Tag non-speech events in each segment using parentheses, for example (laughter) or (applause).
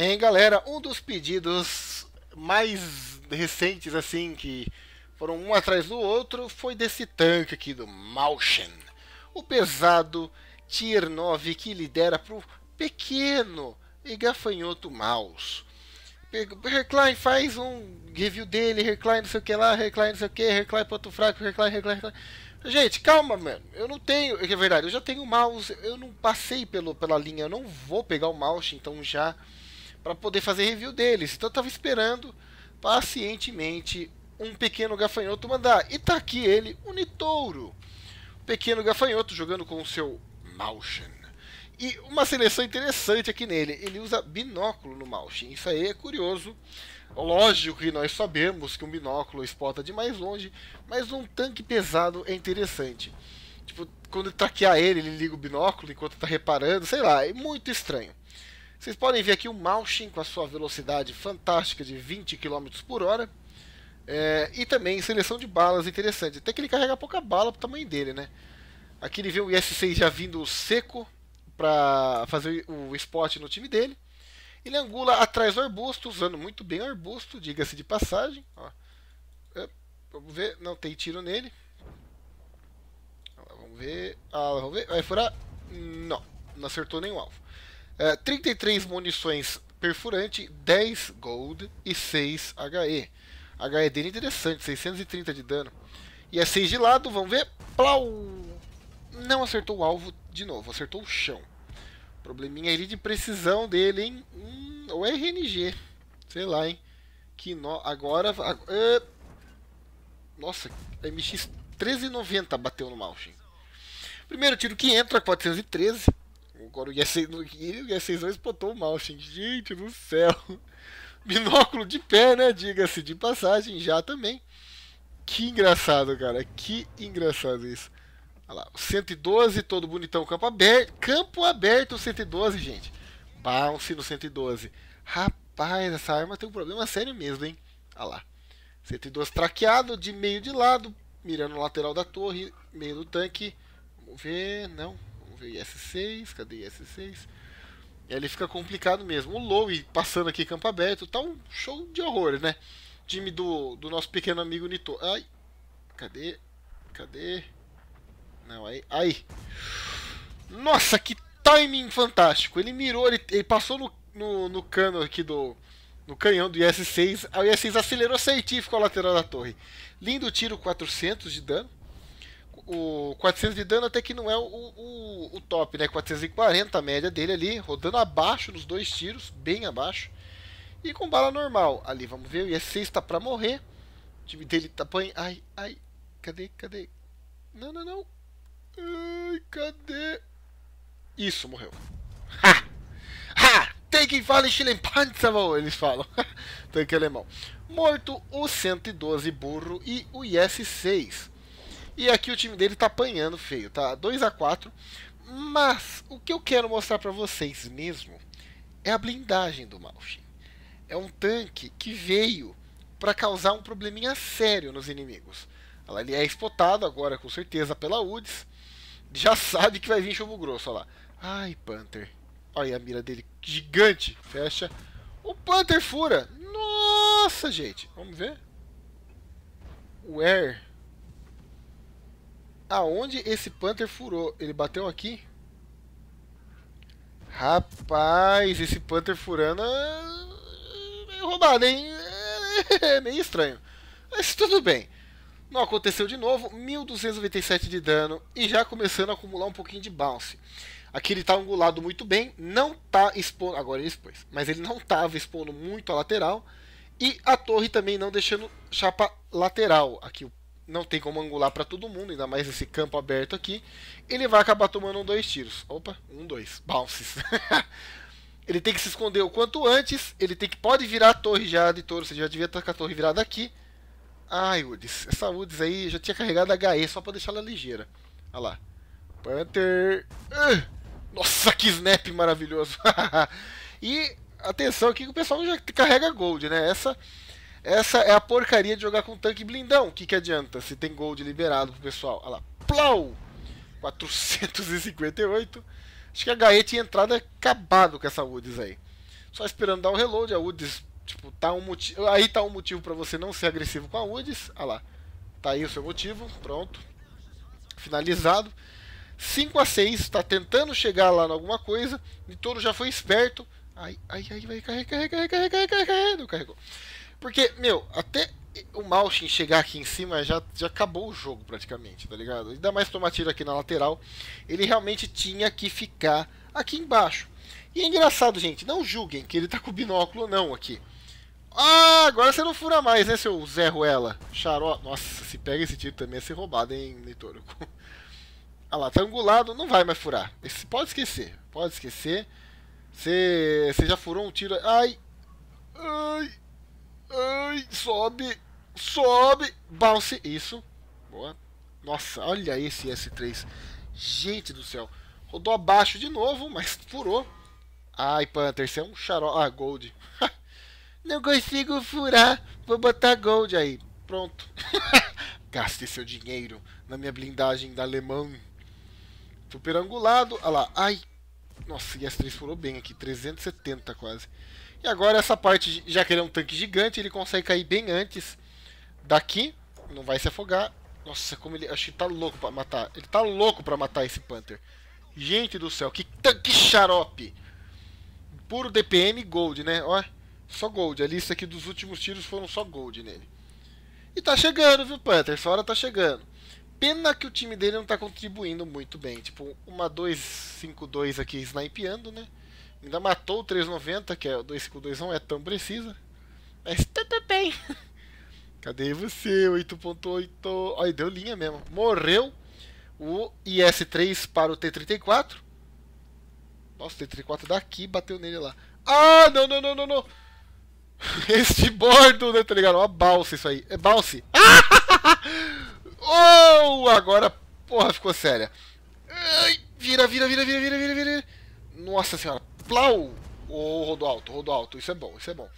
Hein, galera, um dos pedidos mais recentes, assim, que foram um atrás do outro, foi desse tanque aqui do Malchen. O pesado Tier 9 que lidera pro pequeno e gafanhoto Maus. Recline faz um review dele, Recline não sei o que lá, Recline não sei o que, Recline ponto fraco, Recline, Recline, Recline. Gente, calma, mano. Eu não tenho. É verdade, eu já tenho mouse. Eu não passei pelo, pela linha. Eu não vou pegar o mouse, então já para poder fazer review deles. Então eu estava esperando pacientemente um pequeno gafanhoto mandar. E tá aqui ele, o Nitouro. pequeno gafanhoto jogando com o seu Malshin. E uma seleção interessante aqui nele, ele usa binóculo no Malshin. Isso aí é curioso. Lógico que nós sabemos que um binóculo exporta de mais longe, mas um tanque pesado é interessante. Tipo, quando traquear ele, ele liga o binóculo enquanto está reparando, sei lá, é muito estranho. Vocês podem ver aqui o Malshin com a sua velocidade fantástica de 20 km por hora. É, e também seleção de balas interessante. Até que ele carrega pouca bala pro tamanho dele, né? Aqui ele vê o IS-6 já vindo seco para fazer o spot no time dele. Ele angula atrás do arbusto, usando muito bem o arbusto, diga-se de passagem. Ó. É, vamos ver, não tem tiro nele. Vamos ver, ah, vamos ver, vai furar? Não, não acertou nenhum alvo. 33 é, munições perfurante, 10 gold e 6 HE. HE dele é interessante, 630 de dano. E é 6 de lado, vamos ver. Plau! Não acertou o alvo de novo, acertou o chão. Probleminha ali de precisão dele, hein? Hum, ou é RNG. Sei lá, hein? Que no... agora... agora uh... É. Nossa, MX 1390 bateu no Malshin. Primeiro tiro que entra, 413. Agora o G6 o Yesen espotou mal, gente. Assim. Gente do céu. (laughs) Binóculo de pé, né? Diga-se de passagem, já também. Que engraçado, cara. Que engraçado isso. Olha lá, 112, todo bonitão, campo aberto. Campo aberto, 112, gente. Bounce no 112. Rapaz, essa arma tem um problema sério mesmo, hein? Olha lá. 112 traqueado, de meio de lado, mirando o lateral da torre, meio do tanque. Vamos ver, não ver IS6, cadê IS6? Ele fica complicado mesmo. O Lowe passando aqui campo aberto, tá um show de horror, né? Time do, do nosso pequeno amigo Nito. Ai, cadê? Cadê? Não, aí, aí. Nossa, que timing fantástico. Ele mirou, ele, ele passou no, no, no cano aqui do, no canhão do IS-6. O IS-6 acelerou certinho e ficou a lateral da torre. Lindo tiro, 400 de dano o 400 de dano até que não é o, o, o, top, né? 440 a média dele ali, rodando abaixo nos dois tiros, bem abaixo. E com bala normal. Ali, vamos ver, o IE6 tá para morrer. O time dele tá põe. Ai, ai, cadê, cadê? Não, não, não. Ai, cadê? Isso, morreu. (laughs) Ha! Ha! Taken Fallen Schlempanzerwall, eles falam. (laughs) Tanque alemão. Morto o 112 burro e o IS-6. E aqui o time dele tá apanhando feio, tá? 2 a 4 Mas o que eu quero mostrar para vocês mesmo é a blindagem do Malshin. É um tanque que veio para causar um probleminha sério nos inimigos. Ele é espotado agora, com certeza, pela UDS. Já (laughs) sabe que vai vir chumbo grosso, olha lá. Ai, Panther. Olha a mira dele, gigante. Fecha. O Panther fura. Nossa, gente. Vamos ver. O Air aonde esse Panther furou. Ele bateu aqui? Rapaz, esse Panther furando é meio roubado, hein? É (laughs) meio estranho. Mas tudo bem. Não aconteceu de novo, 1297 de dano e já começando a acumular um pouquinho de bounce. Aqui ele está angulado muito bem, não está expondo. Agora ele expôs, mas ele não estava expondo muito a lateral. E a torre também não deixando chapa lateral. Aqui o não tem como angular para todo mundo, ainda mais esse campo aberto aqui. Ele vai acabar tomando dois tiros. Opa, um, dois. Bounces. (laughs) ele tem que se esconder o quanto antes. Ele tem que pode virar a torre já de touro. Você já devia estar com a torre virada aqui. Ai, Udis. Essa Udis aí já tinha carregado HE só para deixar ela ligeira. Olha lá. Panther. Uh! Nossa, que snap maravilhoso. (laughs) e atenção aqui que o pessoal já carrega gold, né? Essa essa é a porcaria de jogar com tanque blindão. O que, que adianta se tem gold liberado pro pessoal? Olha lá, plau! 458. Acho que a HE tinha entrado acabado com essa Woods aí. Só esperando dar o um reload, a Woods, tipo, tá um motivo... Aí tá um motivo para você não ser agressivo com a Woods. Olha lá, tá aí o seu motivo, pronto. Finalizado. 5 a 6 tá tentando chegar lá em alguma coisa. Nitoro já foi esperto. Ai, ai, ai, vai, carrega, carrega, carrega, carrega, carrega, carrega, carregou. Porque, meu, até o Malchin chegar aqui em cima já, já acabou o jogo praticamente, tá ligado? Ainda mais tomar tiro aqui na lateral, ele realmente tinha que ficar aqui embaixo. E é engraçado, gente, não julguem que ele tá com binóculo não aqui. Ah, agora você não fura mais, né, seu Zé Ruela? Charó. Nossa, se pega esse tiro também é ser roubado, hein, Neitoro? ah (laughs) lá, tá angulado, não vai mais furar. Esse, pode esquecer, pode esquecer. Você já furou um tiro. Ai! Ai! Ai, sobe, sobe, bounce, isso. Boa. Nossa, olha esse S3. Gente do céu. Rodou abaixo de novo, mas furou. Ai, Panther, você é um xarol. Ah, Gold. (laughs) Não consigo furar. Vou botar Gold aí. Pronto. (laughs) Gaste seu dinheiro na minha blindagem da alemão. angulado, Olha lá. Ai. Nossa, e S3 furou bem aqui. 370 quase. E agora essa parte, já que ele é um tanque gigante, ele consegue cair bem antes daqui. Não vai se afogar. Nossa, como ele... Acho que tá louco pra matar. Ele tá louco pra matar esse Panther. Gente do céu, que tanque xarope! Puro DPM Gold, né? Ó, só Gold. A lista aqui dos últimos tiros foram só Gold nele. E tá chegando, viu, Panther? Essa hora tá chegando. Pena que o time dele não tá contribuindo muito bem. Tipo, uma 2-5-2 aqui snipeando, né? Ainda matou o 390, que é o 252 não é tão precisa. Mas tudo tá, tá bem. (laughs) Cadê você, 8.8? olha deu linha mesmo. Morreu o IS-3 para o T-34. Nossa, o T-34 daqui bateu nele lá. Ah, não, não, não, não, não. (laughs) Este bordo, né, tá ligado? Uma balsa isso aí. É balse. (laughs) oh, agora, porra, ficou séria. Ai, vira, vira, vira, vira, vira, vira, vira. Nossa senhora, Plau! o oh, rodo alto, rodo alto, isso é bom, isso é bom.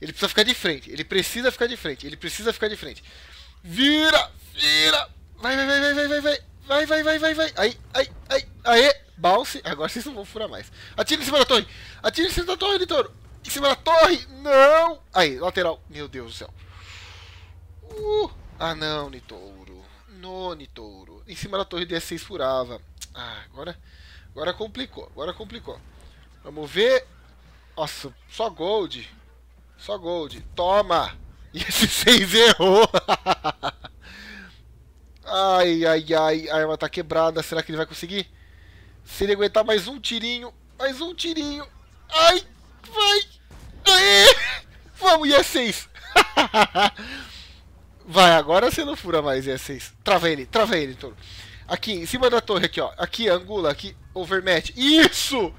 Ele precisa ficar de frente, ele precisa ficar de frente, ele precisa ficar de frente. Vira, vira! Vai, vai, vai, vai, vai, vai, vai, vai, vai, vai, vai, Aí, aí, aí, aê! Bounce, agora vocês não vão furar mais. Atira em cima da torre! Atira em cima da torre, Litor! Em cima da torre! Não! Aí, lateral. Meu Deus do céu. Uh. Ah não, Nitouro. No, Nitouro. Em cima da torre D6 furava. Ah, agora... Agora complicou, agora complicou. Vamos ver. Nossa, só gold. Só gold. Toma! (laughs) E esse 6 errou! (laughs) ai, ai, ai. A arma tá quebrada. Será que ele vai conseguir? Se ele aguentar mais um tirinho. Mais um tirinho. Ai! Vai! Aê! (laughs) Vamos, e 6! É vai, agora você não fura mais, e 6. É trava ele, trava ele, touro. Aqui, em cima da torre, aqui, ó. Aqui, angula, aqui, overmatch. Isso!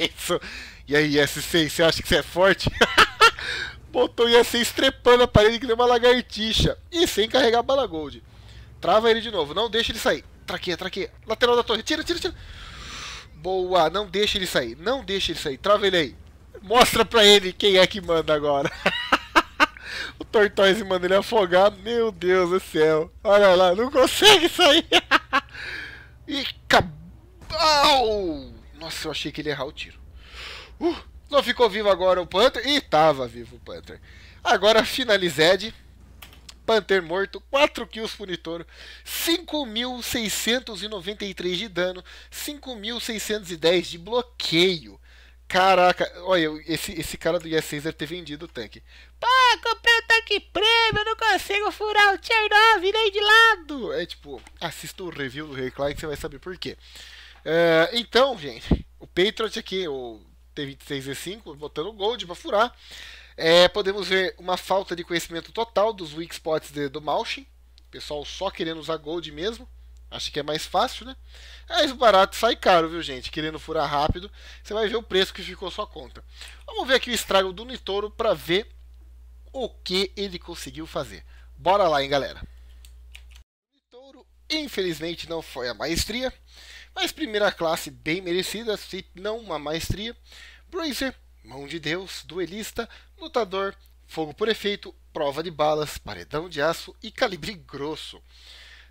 Isso! E aí, S6, você acha que você é forte? (laughs) Botou S6 estrepando a parede que nem uma lagartixa. E sem carregar a bala gold. Trava ele de novo, não deixa ele sair. Traqueia, traqueia. Lateral da torre, tira, tira, tira. Boa, não deixa ele sair, não deixa ele sair. Trava ele aí. Mostra pra ele quem é que manda agora. (laughs) o Tortoise manda ele afogar. Meu Deus do céu. Olha lá, não consegue sair. (laughs) e acabou nossa, eu achei que ele ia errar o tiro. Uh, não ficou vivo agora o Panther. E tava vivo o Panther. Agora finalizei. Panther morto, 4 kills pro 5.693 de dano, 5.610 de bloqueio. Caraca, olha, esse, esse cara do IS6 ter vendido o tanque. Pô, comprei o um tanque prêmio, não consigo furar o tier 9, virei de lado. É tipo, assista o review do Reclai que você vai saber por quê. É, então, gente, o Patriot aqui, o T26E5, botando Gold para furar. É, podemos ver uma falta de conhecimento total dos weak spots de, do Malshin. Pessoal só querendo usar Gold mesmo. Acho que é mais fácil, né? Mas o barato sai caro, viu, gente? Querendo furar rápido, você vai ver o preço que ficou sua conta. Vamos ver aqui o estrago do Nitoro para ver o que ele conseguiu fazer. Bora lá, hein, galera? Nitoro, infelizmente, não foi a maestria. Mas primeira classe bem merecida, se não uma maestria. bruiser mão de Deus, duelista, lutador, fogo por efeito, prova de balas, paredão de aço e calibre grosso.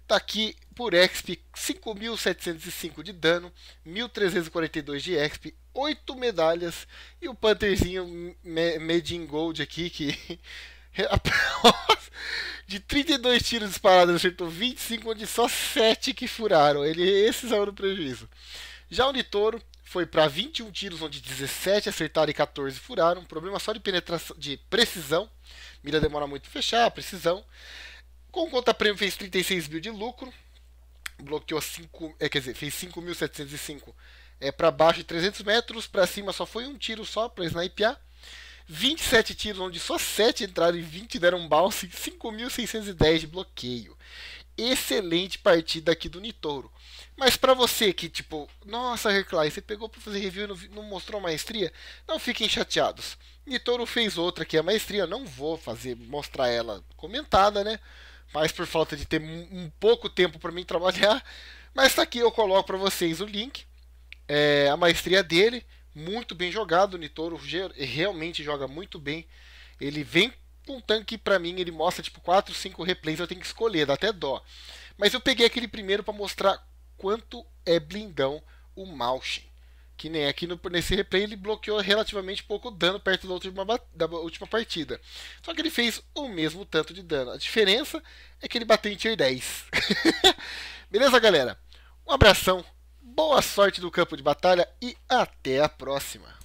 Tá aqui por exp 5.705 de dano, 1.342 de exp, 8 medalhas e o Pantherzinho Made in Gold aqui que (laughs) De 32 tiros disparados, acertou 25, onde só 7 que furaram. Ele, esse saiu no prejuízo. Já o de touro foi para 21 tiros, onde 17 acertaram e 14 furaram. Problema só de penetração, de precisão. Mira demora muito fechar, precisão. Com conta prêmio fez 36 mil de lucro. Bloqueou 5, é, quer dizer, fez 5.705 é, para baixo de 300 metros. Para cima só foi um tiro só para snipear. 27 tiros, onde só 7 entraram e 20 deram um bounce, 5.610 de bloqueio. Excelente partida aqui do Nitoro. Mas para você que, tipo, nossa, Herclay, você pegou para fazer review e não, não mostrou maestria, não fiquem chateados. Nitoro fez outra aqui, é a maestria, não vou fazer mostrar ela comentada, né? Mas por falta de ter um pouco tempo para mim trabalhar. Mas tá aqui, eu coloco para vocês o link, é, a maestria dele muito bem jogado. O Nitoro realmente joga muito bem. Ele vem com um tanque para mim, ele mostra tipo 4, 5 replays, eu tenho que escolher, dá até dó. Mas eu peguei aquele primeiro para mostrar quanto é blindão o Malshin. Que nem aqui no, nesse replay ele bloqueou relativamente pouco dano perto da última, da última partida. Só que ele fez o mesmo tanto de dano. A diferença é que ele bateu em tier 10. (laughs) Beleza, galera? Um abração. Boa sorte no campo de batalha e até a próxima!